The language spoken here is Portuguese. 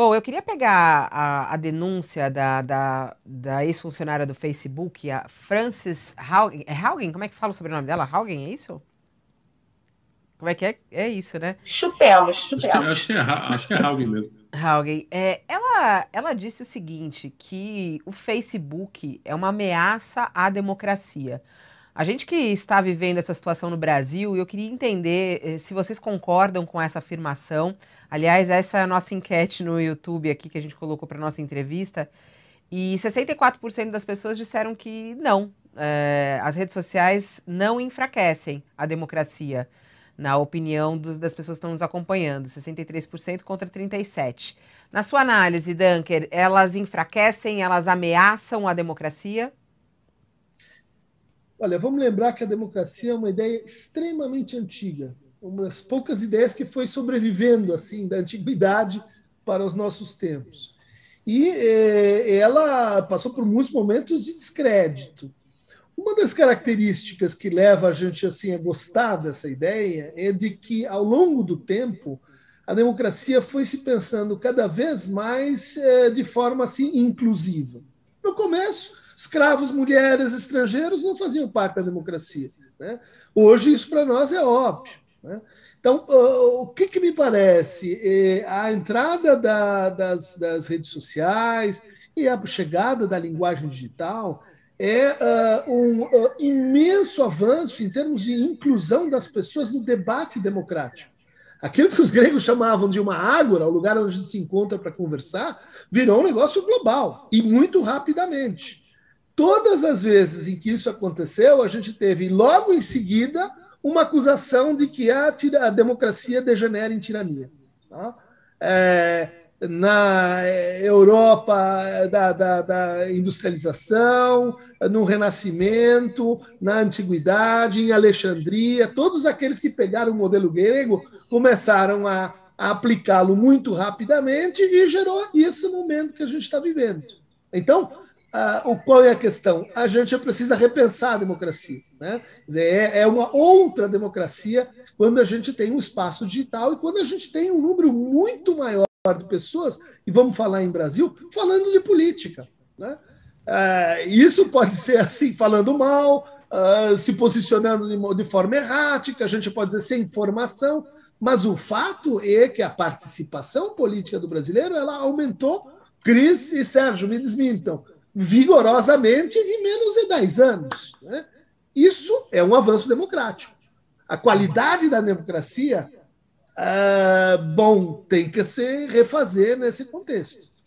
Bom, eu queria pegar a, a denúncia da, da, da ex-funcionária do Facebook, a Frances Haugen. É Haugen? Como é que fala o sobrenome dela? Haugen, é isso? Como é que é? É isso, né? Chupelo, chupemos. Acho que é, é, é Haugen mesmo. Haugen, é, ela, ela disse o seguinte, que o Facebook é uma ameaça à democracia. A gente que está vivendo essa situação no Brasil, eu queria entender eh, se vocês concordam com essa afirmação. Aliás, essa é a nossa enquete no YouTube aqui que a gente colocou para nossa entrevista. E 64% das pessoas disseram que não, é, as redes sociais não enfraquecem a democracia, na opinião dos, das pessoas que estão nos acompanhando, 63% contra 37%. Na sua análise, Dunker, elas enfraquecem, elas ameaçam a democracia? Olha, vamos lembrar que a democracia é uma ideia extremamente antiga, uma das poucas ideias que foi sobrevivendo assim da antiguidade para os nossos tempos. E eh, ela passou por muitos momentos de descrédito. Uma das características que leva a gente assim a gostar dessa ideia é de que ao longo do tempo a democracia foi se pensando cada vez mais eh, de forma assim inclusiva. No começo escravos, mulheres, estrangeiros não faziam parte da democracia. Né? Hoje, isso para nós é óbvio. Né? Então, o que, que, me parece? É, a entrada da, das, das, redes sociais e a chegada da linguagem digital é uh, um uh, imenso avanço em termos de inclusão das pessoas no debate democrático. Aquilo que os gregos chamavam de uma ágora, o lugar onde se encontra para conversar, virou um negócio global e muito rapidamente. Todas as vezes em que isso aconteceu, a gente teve logo em seguida uma acusação de que a, a democracia degenera em tirania. Tá? É, na é, Europa é, da, da, da, industrialização, no Renascimento, na Antiguidade, em Alexandria, todos aqueles que pegaram o modelo grego começaram a, a aplicá-lo muito rapidamente e gerou esse momento que a gente está vivendo. Então, ah, o qual é a questão? A gente precisa repensar a democracia. Né? Dizer, é, é, uma outra democracia quando a gente tem um espaço digital e quando a gente tem um número muito maior de pessoas, e vamos falar em Brasil, falando de política. Né? Ah, isso pode ser assim, falando mal, ah, se posicionando de, de forma errática, a gente pode dizer sem informação, mas o fato é que a participação política do brasileiro ela aumentou. Cris e Sérgio, me desmintam vigorosamente em menos é de 10 anos. Né? Isso é um avanço democrático. A qualidade da democracia, ah, bom, tem que se refazer nesse contexto.